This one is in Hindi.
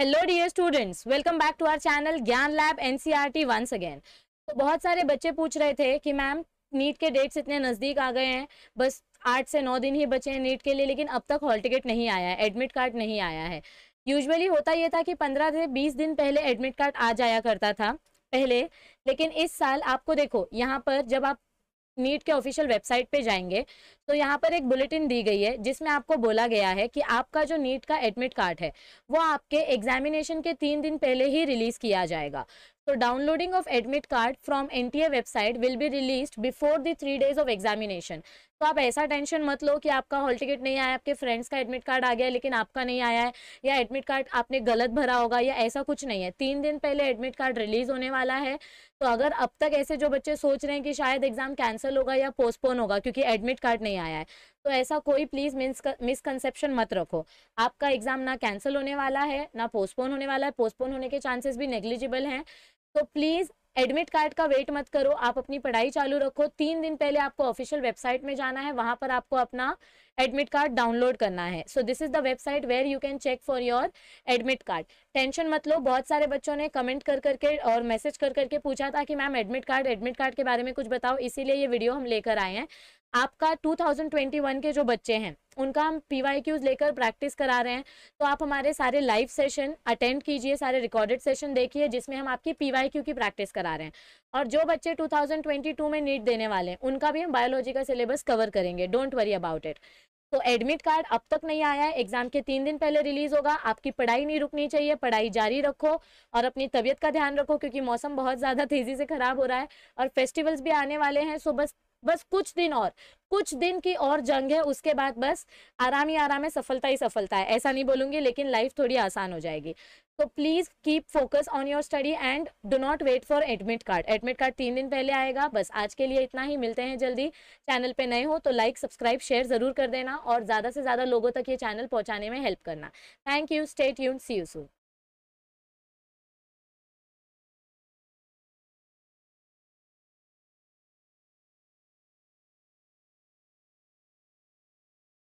hello dear students welcome back to our channel Gyan lab NCERT once again तो बहुत सारे बच्चे पूछ रहे थे कि मैम नीट के डेट्स इतने नज़दीक आ गए हैं बस आठ से नौ दिन ही बचे हैं नीट के लिए लेकिन अब तक हॉल टिकट नहीं आया है एडमिट कार्ड नहीं आया है यूजुअली होता यह था कि पंद्रह से बीस दिन पहले एडमिट कार्ड आ जाया करता था पहले लेकिन इस साल आपको देखो यहाँ पर जब आप नीट के ऑफिशियल वेबसाइट पे जाएंगे तो यहाँ पर एक बुलेटिन दी गई है जिसमें आपको बोला गया है कि आपका जो नीट का एडमिट कार्ड है वो आपके एग्जामिनेशन के तीन दिन पहले ही रिलीज किया जाएगा of admit card from N T A website will be release before the three days of examination तो आप ऐसा टेंशन मत लो कि आपका हॉल टिकट नहीं आया आपके फ्रेंड्स का एडमिट कार्ड आ गया लेकिन आपका नहीं आया है या एडमिट कार्ड आपने गलत भरा होगा या ऐसा कुछ नहीं है तीन दिन पहले एडमिट कार्ड रिलीज होने वाला है तो अगर अब तक ऐसे जो बच्चे सोच रहे हैं कि शायद एग्जाम कैंसिल होगा या पोस्टपोन होगा क्योंकि एडमिट कार्ड नहीं आया है तो ऐसा कोई प्लीज मिसकनसेप्शन मत रखो आपका एग्जाम ना कैंसिल होने वाला है ना पोस्टपोन होने वाला है पोस्टपोन होने के चांसेस भी नेग्लिजिबल हैं तो प्लीज़ एडमिट कार्ड का वेट मत करो आप अपनी पढ़ाई चालू रखो तीन दिन पहले आपको ऑफिशियल वेबसाइट में जाना है वहां पर आपको अपना एडमिट कार्ड डाउनलोड करना है so this is the website where you can check for your admit card tension मत लो बहुत सारे बच्चों ने कमेंट कर करके और मैसेज कर करके पूछा था कि ma'am admit card admit card के बारे में कुछ बताओ इसीलिए ये वीडियो हम लेकर आए हैं आपका टू के जो बच्चे हैं उनका हम पी वाई क्यूज लेकर प्रैक्टिस करा रहे हैं तो आप हमारे सारे लाइव सेशन अटेंड कीजिए सारे रिकॉर्डेड सेशन देखिए जिसमें हम आपकी पी वाई क्यू की प्रैक्टिस करा रहे हैं और जो बच्चे 2022 में नीट देने वाले हैं उनका भी हम बायोलॉजी का सिलेबस कवर करेंगे डोंट वरी अबाउट इट तो एडमिट कार्ड अब तक नहीं आया है एग्जाम के तीन दिन पहले रिलीज होगा आपकी पढ़ाई नहीं रुकनी चाहिए पढ़ाई जारी रखो और अपनी तबीयत का ध्यान रखो क्योंकि मौसम बहुत ज़्यादा तेजी से खराब हो रहा है और फेस्टिवल्स भी आने वाले हैं सो बस बस कुछ दिन और कुछ दिन की और जंग है उसके बाद बस आराम ही आराम है सफलता ही सफलता है ऐसा नहीं बोलूंगी लेकिन लाइफ थोड़ी आसान हो जाएगी तो please keep focus on your study and do not wait for admit card admit card तीन दिन पहले आएगा बस आज के लिए इतना ही मिलते हैं जल्दी चैनल पे नए हो तो लाइक सब्सक्राइब शेयर जरूर कर देना और ज्यादा से ज्यादा लोगों तक ये चैनल पहुंचाने में हेल्प करना थैंक यू स्टेट यून सी यू सू